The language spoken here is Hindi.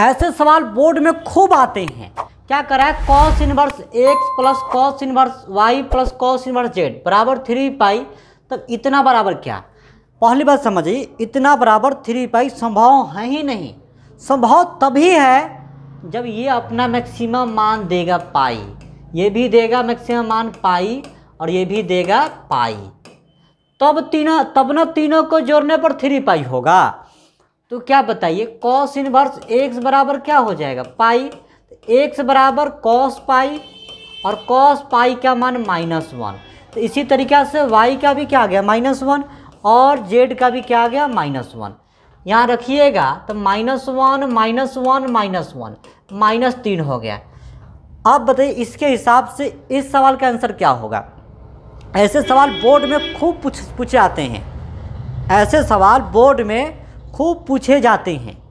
ऐसे सवाल बोर्ड में खूब आते हैं क्या करा है cos inverse x plus cos inverse y plus cos inverse z बराबर थ्री पाई तब इतना बराबर क्या पहली बात समझिए इतना बराबर थ्री पाई संभव है ही नहीं संभव तभी है जब ये अपना मैक्सिमम मान देगा पाई ये भी देगा मैक्सिमम मान पाई और ये भी देगा पाई तब तीनों तब ना तीनों को जोड़ने पर थ्री पाई होगा तो क्या बताइए कॉस इनवर्स एक्स बराबर क्या हो जाएगा पाई एक्स तो बराबर कॉस पाई और कॉस पाई का मान माइनस वन तो इसी तरीक़े से वाई का भी क्या आ गया माइनस वन और जेड का भी क्या आ गया माइनस वन यहाँ रखिएगा तो minus one minus one minus one minus तीन हो गया अब बताइए इसके हिसाब से इस सवाल का आंसर क्या होगा ऐसे सवाल बोर्ड में खूब पूछ पूछे आते हैं ऐसे सवाल बोर्ड में खूब पूछे जाते हैं